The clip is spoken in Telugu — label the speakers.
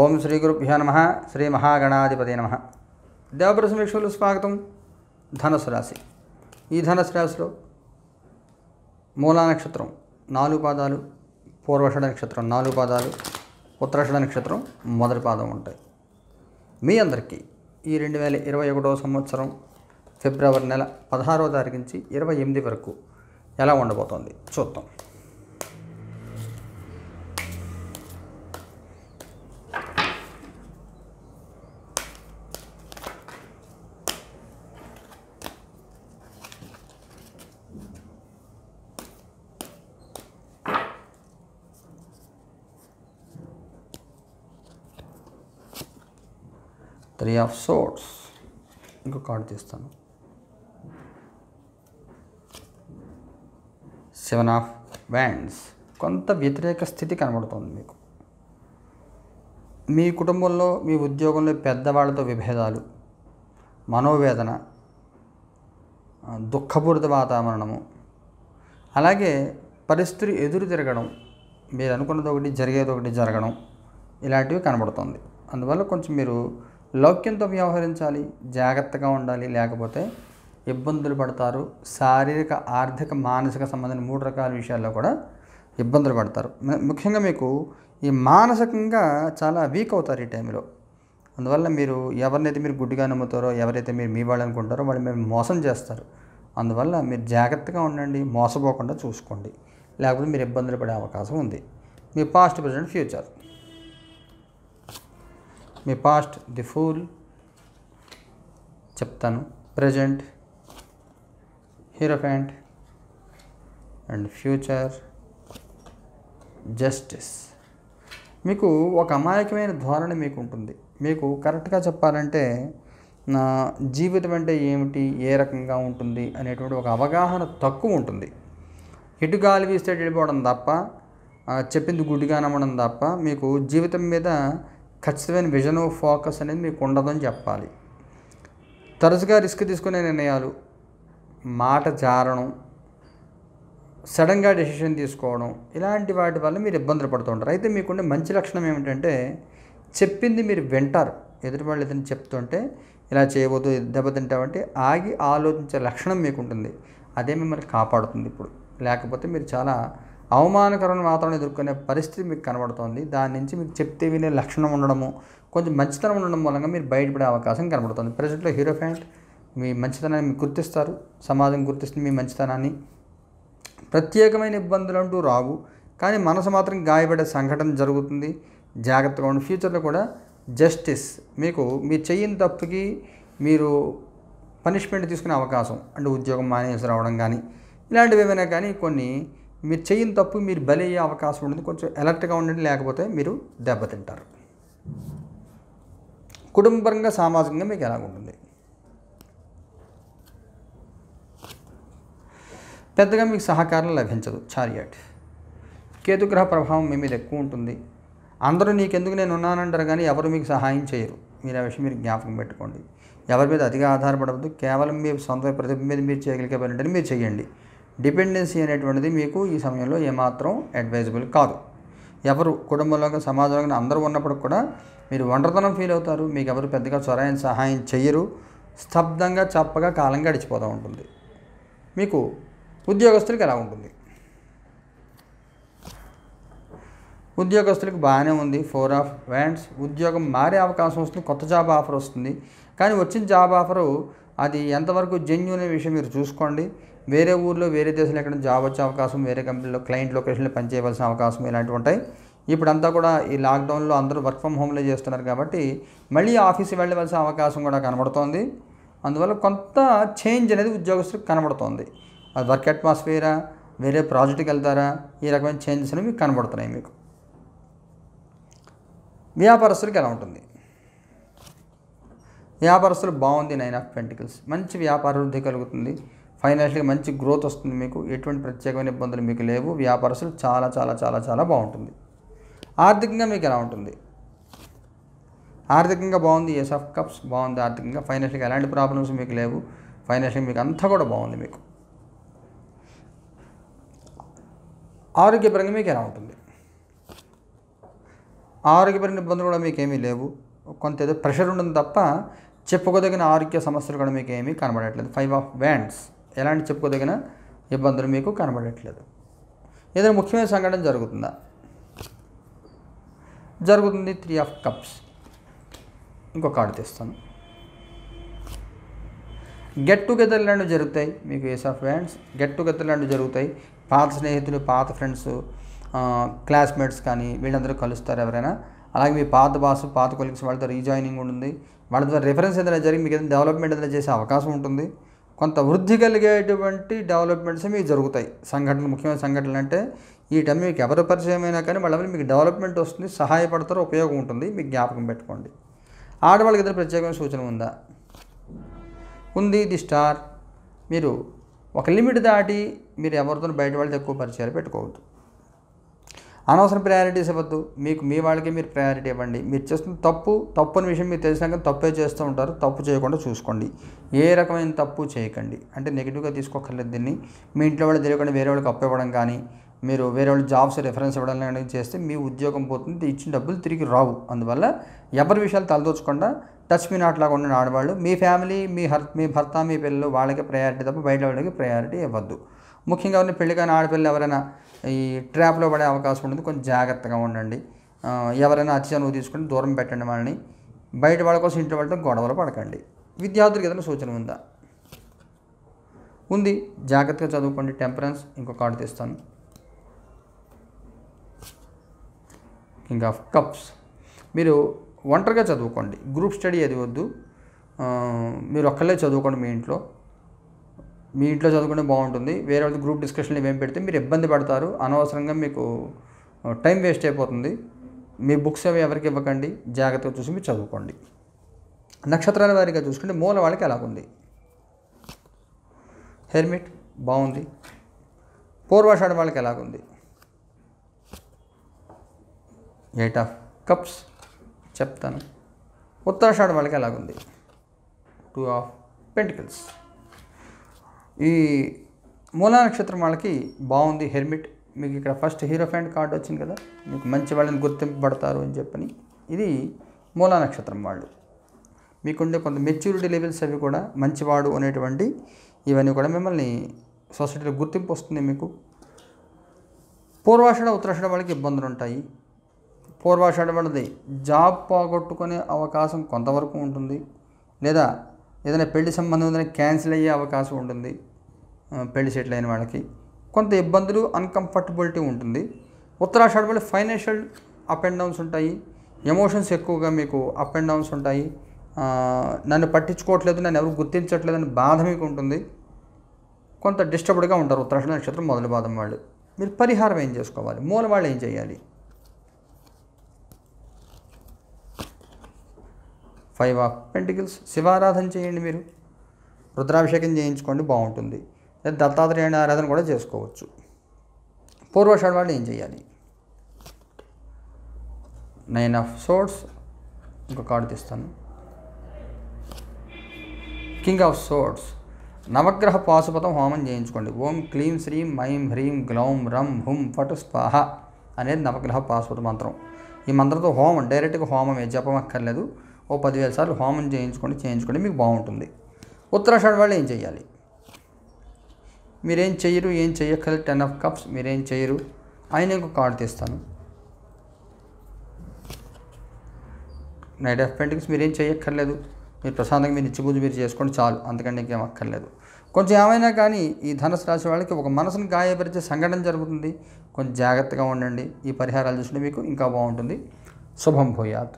Speaker 1: ఓం శ్రీ గురుభ్యో నమ శ్రీ మహాగణాధిపతి నమ దేవప్ర సమీక్షలు స్వాగతం ధనుసు రాశి ఈ ధనుసు రాశిలో మూలా నక్షత్రం నాలుగు పాదాలు పూర్వషడ నక్షత్రం నాలుగు పాదాలు ఉత్తరషడ నక్షత్రం మొదటి పాదం ఉంటాయి మీ అందరికీ ఈ రెండు వేల ఇరవై ఒకటో సంవత్సరం ఫిబ్రవరి నెల పదహారవ తారీఖు నుంచి ఇరవై ఎనిమిది వరకు ఎలా ఉండబోతోంది చూద్దాం త్రీ ఆఫ్ సోర్స్ ఇంకో కార్డ్ తీస్తాను సెవెన్ ఆఫ్ వ్యాండ్స్ కొంత వ్యతిరేక స్థితి కనబడుతుంది మీకు మీ కుటుంబంలో మీ ఉద్యోగంలో పెద్దవాళ్ళతో విభేదాలు మనోవేదన దుఃఖపూరిత వాతావరణము అలాగే పరిస్థితులు ఎదురు తిరగడం మీరు అనుకున్నది ఒకటి జరిగేది ఒకటి జరగడం ఇలాంటివి కనబడుతుంది అందువల్ల కొంచెం మీరు లౌక్యంతో వ్యవహరించాలి జాగ్రత్తగా ఉండాలి లేకపోతే ఇబ్బందులు పడతారు శారీరక ఆర్థిక మానసిక సంబంధించిన మూడు రకాల విషయాల్లో కూడా ఇబ్బందులు పడతారు ముఖ్యంగా మీకు ఈ మానసికంగా చాలా వీక్ అవుతారు ఈ టైంలో అందువల్ల మీరు ఎవరినైతే మీరు గుడ్డిగా నమ్ముతారో ఎవరైతే మీరు మీ వాళ్ళు అనుకుంటారో వాళ్ళు మీరు మోసం చేస్తారు అందువల్ల మీరు జాగ్రత్తగా ఉండండి మోసపోకుండా చూసుకోండి లేకపోతే మీరు ఇబ్బందులు పడే అవకాశం ఉంది మీ పాస్ట్ ప్రజెంట్ ఫ్యూచర్ మీ పాస్ట్ ది ఫూల్ చెప్తాను present hierophant and future justice మీకు ఒక అమాయకమైన ధోరణి మీకు ఉంటుంది మీకు కరెక్ట్గా చెప్పాలంటే నా జీవితం అంటే ఏమిటి ఏ రకంగా ఉంటుంది అనేటువంటి ఒక అవగాహన తక్కువ ఉంటుంది ఇటు గాలి వీస్తే వెళ్ళిపోవడం తప్ప చెప్పింది గుడ్డిగా నమ్మడం తప్ప మీకు జీవితం మీద ఖచ్చితమైన విజన్ ఫోకస్ అనేది మీకు ఉండదని చెప్పాలి తరచుగా రిస్క్ తీసుకునే నిర్ణయాలు మాట జారడం సడన్గా డెసిషన్ తీసుకోవడం ఇలాంటి వాటి వల్ల మీరు ఇబ్బందులు పడుతుంటారు అయితే మీకుండే మంచి లక్షణం ఏమిటంటే చెప్పింది మీరు వింటారు ఎదుటి వాళ్ళు ఏదైనా చెప్తుంటే ఇలా చేయబోదు దెబ్బతింటామంటే ఆగి ఆలోచించే లక్షణం మీకు ఉంటుంది అదే మిమ్మల్ని కాపాడుతుంది ఇప్పుడు లేకపోతే మీరు చాలా అవమానకరమైన వాతావరణం ఎదుర్కొనే పరిస్థితి మీకు కనబడుతోంది దాని నుంచి మీకు చెప్తే వినే లక్షణం ఉండడము కొంచెం మంచితనం ఉండడం మూలంగా మీరు బయటపడే అవకాశం కనబడుతుంది ప్రజెంట్లో హీరో ఫ్యాంట్ మీ మంచితనాన్ని గుర్తిస్తారు సమాజం గుర్తిస్తుంది మీ మంచితనాన్ని ప్రత్యేకమైన ఇబ్బందులు అంటూ రావు కానీ మనసు మాత్రం గాయపడే సంఘటన జరుగుతుంది జాగ్రత్తగా ఉండి ఫ్యూచర్లో కూడా జస్టిస్ మీకు మీరు చేయని తప్పుకి మీరు పనిష్మెంట్ తీసుకునే అవకాశం అంటే ఉద్యోగం మానేసి రావడం కానీ ఇలాంటివి ఏమైనా కానీ కొన్ని మీరు చేయని తప్పు మీరు అయ్యే అవకాశం ఉంటుంది కొంచెం అలర్ట్గా ఉండండి లేకపోతే మీరు దెబ్బతింటారు కుటుంబంగా సామాజికంగా మీకు ఎలా ఉంటుంది పెద్దగా మీకు సహకారం లభించదు చారియట్ కేతుగ్రహ ప్రభావం మీ మీద ఎక్కువ ఉంటుంది అందరూ నీకెందుకు నేను ఉన్నానంటారు కానీ ఎవరు మీకు సహాయం చేయరు మీరు ఆ విషయం మీరు జ్ఞాపకం పెట్టుకోండి ఎవరి మీద అతిగా ఆధారపడవద్దు కేవలం మీ సొంత ప్రతిభ మీద మీరు చేయగలిగే పని మీరు చేయండి డిపెండెన్సీ అనేటువంటిది మీకు ఈ సమయంలో ఏమాత్రం అడ్వైజబుల్ కాదు ఎవరు కుటుంబంలో సమాజంలో అందరూ ఉన్నప్పుడు కూడా మీరు ఒంటరితనం ఫీల్ అవుతారు మీకు ఎవరు పెద్దగా చొరాయని సహాయం చేయరు స్తబ్దంగా చప్పగా కాలం గడిచిపోతూ ఉంటుంది మీకు ఉద్యోగస్తులకు ఎలా ఉంటుంది ఉద్యోగస్తులకు బాగానే ఉంది ఫోర్ ఆఫ్ వ్యాండ్స్ ఉద్యోగం మారే అవకాశం వస్తుంది కొత్త జాబ్ ఆఫర్ వస్తుంది కానీ వచ్చిన జాబ్ ఆఫరు అది ఎంతవరకు జెన్యున్ అనే విషయం మీరు చూసుకోండి వేరే ఊర్లో వేరే దేశంలో ఎక్కడ జాబ్ వచ్చే అవకాశం వేరే కంపెనీలో క్లయింట్ లొకేషన్లో పనిచేయవలసిన అవకాశం ఇలాంటివి ఉంటాయి ఇప్పుడంతా కూడా ఈ లాక్డౌన్లో అందరూ వర్క్ ఫ్రమ్ హోమ్లో చేస్తున్నారు కాబట్టి మళ్ళీ ఆఫీస్ వెళ్ళవలసిన అవకాశం కూడా కనబడుతోంది అందువల్ల కొంత చేంజ్ అనేది ఉద్యోగస్తులకు కనబడుతోంది అది వర్క్ అట్మాస్ఫియరా వేరే ప్రాజెక్టుకి వెళ్తారా ఈ రకమైన చేంజెస్ అనేవి కనబడుతున్నాయి మీకు వ్యాపారస్తులకి ఎలా ఉంటుంది వ్యాపారస్తులు బాగుంది నైన్ ఆఫ్ పెంటికల్స్ మంచి వ్యాపార వృద్ధి కలుగుతుంది ఫైనాన్షియల్గా మంచి గ్రోత్ వస్తుంది మీకు ఎటువంటి ప్రత్యేకమైన ఇబ్బందులు మీకు లేవు వ్యాపారస్తులు చాలా చాలా చాలా చాలా బాగుంటుంది ఆర్థికంగా మీకు ఎలా ఉంటుంది ఆర్థికంగా బాగుంది ఎస్ ఆఫ్ కప్స్ బాగుంది ఆర్థికంగా ఫైనాన్షియల్గా ఎలాంటి ప్రాబ్లమ్స్ మీకు లేవు ఫైనాన్షియల్ మీకు అంతా కూడా బాగుంది మీకు ఆరోగ్యపరంగా మీకు ఎలా ఉంటుంది ఆరోగ్యపరమైన ఇబ్బందులు కూడా మీకు ఏమీ లేవు కొంత ఏదో ప్రెషర్ ఉండదు తప్ప చెప్పుకోదగిన ఆరోగ్య సమస్యలు కూడా మీకు ఏమీ కనబడట్లేదు ఫైవ్ ఆఫ్ వ్యాండ్స్ ఎలాంటి చెప్పుకోదగిన ఇబ్బందులు మీకు కనబడట్లేదు ఏదైనా ముఖ్యమైన సంఘటన జరుగుతుందా జరుగుతుంది త్రీ ఆఫ్ కప్స్ ఇంకో కార్డు తెస్తాను గెట్ టుగెదర్ లాంటివి జరుగుతాయి మీకు ace of friends get together లాంటివి జరుగుతాయి పాత స్నేహితులు పాత ఫ్రెండ్స్ క్లాస్మేట్స్ కానీ వీళ్ళందరూ కలుస్తారు ఎవరైనా అలాగే మీ పాత బాస్ పాత కొలీగ్స్ వాళ్ళతో రీజాయినింగ్ ఉంటుంది వాళ్ళ ద్వారా రిఫరెన్స్ ఏదైనా జరిగి మీకు ఏదైనా డెవలప్మెంట్ ఏదైనా చేసే అవకాశం ఉంటుంది కొంత వృద్ధి కలిగేటువంటి డెవలప్మెంట్స్ మీకు జరుగుతాయి సంఘటనలు ముఖ్యమైన సంఘటనలు అంటే ఈ టైం మీకు ఎవరి పరిచయమైనా కానీ వాళ్ళ మీకు డెవలప్మెంట్ వస్తుంది సహాయపడతారు ఉపయోగం ఉంటుంది మీకు జ్ఞాపకం పెట్టుకోండి ఆడవాళ్ళకి ఇద్దరు ప్రత్యేకమైన సూచన ఉందా ఉంది ది స్టార్ మీరు ఒక లిమిట్ దాటి మీరు ఎవరితో బయట వాళ్ళు ఎక్కువ పరిచయాలు పెట్టుకోవద్దు అనవసరం ప్రయారిటీస్ ఇవ్వద్దు మీకు మీ వాళ్ళకి మీరు ప్రయారిటీ ఇవ్వండి మీరు చేస్తున్న తప్పు తప్పు అనే విషయం మీరు తెలిసినాక తప్పే చేస్తూ ఉంటారు తప్పు చేయకుండా చూసుకోండి ఏ రకమైన తప్పు చేయకండి అంటే నెగిటివ్గా తీసుకోకర్లేదు దీన్ని మీ ఇంట్లో వాళ్ళు తెలియకుండా వేరే వాళ్ళకి అప్పు ఇవ్వడం కానీ మీరు వేరే వాళ్ళు జాబ్స్ రెఫరెన్స్ ఇవ్వడం కానీ చేస్తే మీ ఉద్యోగం పోతుంది ఇచ్చిన డబ్బులు తిరిగి రావు అందువల్ల ఎవరి విషయాలు తలదోచకుండా టచ్ మీ నాట్ లాగా ఉండిన ఆడవాళ్ళు మీ ఫ్యామిలీ మీ హర్త్ మీ భర్త మీ పిల్లలు వాళ్ళకి ప్రయారిటీ తప్ప బయట వాళ్ళకి ప్రయారిటీ ఇవ్వద్దు ముఖ్యంగా ఉన్న పెళ్లి కానీ ఆడపిల్లలు ఎవరైనా ఈ ట్రాప్లో పడే అవకాశం ఉంటుంది కొంచెం జాగ్రత్తగా ఉండండి ఎవరైనా చనువు తీసుకుని దూరం పెట్టండి వాళ్ళని బయట వాళ్ళ కోసం ఇంటి వాళ్ళతో గొడవలు పడకండి విద్యార్థులకి ఏదైనా సూచన ఉందా ఉంది జాగ్రత్తగా చదువుకోండి టెంపరెన్స్ ఇంకో కార్డు తీస్తాను కింగ్ ఆఫ్ కప్స్ మీరు ఒంటరిగా చదువుకోండి గ్రూప్ స్టడీ అది వద్దు మీరు ఒక్కళ్ళే చదువుకోండి మీ ఇంట్లో మీ ఇంట్లో చదువుకుంటే బాగుంటుంది వేరే వాళ్ళు గ్రూప్ డిస్కషన్లు ఏమేమి పెడితే మీరు ఇబ్బంది పడతారు అనవసరంగా మీకు టైం వేస్ట్ అయిపోతుంది మీ బుక్స్ అవి ఎవరికి ఇవ్వకండి జాగ్రత్తగా చూసి మీరు చదువుకోండి నక్షత్రాల వారిగా చూసుకుంటే మూల వాళ్ళకి ఎలా ఉంది హెల్మెట్ బాగుంది పూర్వాషాఢ వాళ్ళకి ఎలాగుంది ఎయిట్ ఆఫ్ కప్స్ చెప్తాను ఉత్తరాషాఢ వాళ్ళకి ఎలాగుంది టూ ఆఫ్ పెంటికల్స్ ఈ మూలా నక్షత్రం వాళ్ళకి బాగుంది హెల్మెట్ మీకు ఇక్కడ ఫస్ట్ హీరో ఫ్యాండ్ కార్డు వచ్చింది కదా మీకు మంచి వాళ్ళని గుర్తింపబడతారు అని చెప్పని ఇది మూలా నక్షత్రం వాళ్ళు మీకుండే కొంత మెచ్యూరిటీ లెవెల్స్ అవి కూడా మంచివాడు అనేటువంటి ఇవన్నీ కూడా మిమ్మల్ని సొసైటీలో గుర్తింపు వస్తుంది మీకు పూర్వాషాఢ ఉత్తరాషాఢ వాళ్ళకి ఇబ్బందులు ఉంటాయి పూర్వాష పడ్డది జాబ్ పోగొట్టుకునే అవకాశం కొంతవరకు ఉంటుంది లేదా ఏదైనా పెళ్లి సంబంధం ఏదైనా క్యాన్సిల్ అయ్యే అవకాశం ఉంటుంది పెళ్లి సెటిల్ అయిన వాళ్ళకి కొంత ఇబ్బందులు అన్కంఫర్టబిలిటీ ఉంటుంది ఉత్తరాషాఢ పడి ఫైనాన్షియల్ అప్ అండ్ డౌన్స్ ఉంటాయి ఎమోషన్స్ ఎక్కువగా మీకు అప్ అండ్ డౌన్స్ ఉంటాయి నన్ను పట్టించుకోవట్లేదు నన్ను ఎవరు గుర్తించట్లేదు అని బాధ మీకు ఉంటుంది కొంత డిస్టర్బ్డ్గా ఉంటారు ఉత్తరాషణ నక్షత్రం మొదటి బాధం వాళ్ళు మీరు పరిహారం ఏం చేసుకోవాలి మూల వాళ్ళు ఏం చేయాలి ఫైవ్ ఆఫ్ పెంటికల్స్ శివారాధన చేయండి మీరు రుద్రాభిషేకం చేయించుకోండి బాగుంటుంది లేదా దత్తాత్రేయుని ఆరాధన కూడా చేసుకోవచ్చు పూర్వషాఢ వాళ్ళు ఏం చేయాలి నైన్ ఆఫ్ సోర్స్ ఇంకో కార్డు తీస్తాను కింగ్ ఆఫ్ సోర్స్ నవగ్రహ పాశుపతం హోమం చేయించుకోండి ఓం క్లీం శ్రీం మైం హ్రీం గ్లౌం రం హుం ఫటు స్వాహ అనేది నవగ్రహ పాశుపత మంత్రం ఈ మంత్రంతో హోమం డైరెక్ట్గా హోమమే జపం అక్కర్లేదు ఓ పదివేల సార్లు హోమం చేయించుకోండి చేయించుకోండి మీకు బాగుంటుంది ఉత్తరాషాఢ వాళ్ళు ఏం చేయాలి మీరేం చేయరు ఏం చెయ్యక్కర్లేదు టెన్ ఆఫ్ కప్స్ మీరేం చేయరు ఆయన ఇంకో కార్డ్ తీస్తాను నైట్ ఆఫ్ పెయింటింగ్స్ మీరేం చేయక్కర్లేదు మీరు ప్రశాంతంగా మీరు నిత్య పూజ మీరు చేసుకోండి చాలు అంతకంటే ఇంకేం అక్కర్లేదు కొంచెం ఏమైనా కానీ ఈ ధనసు రాశి వాళ్ళకి ఒక మనసును గాయపరిచే సంఘటన జరుగుతుంది కొంచెం జాగ్రత్తగా ఉండండి ఈ పరిహారాలు చూసుకుంటే మీకు ఇంకా బాగుంటుంది శుభం భూయాత్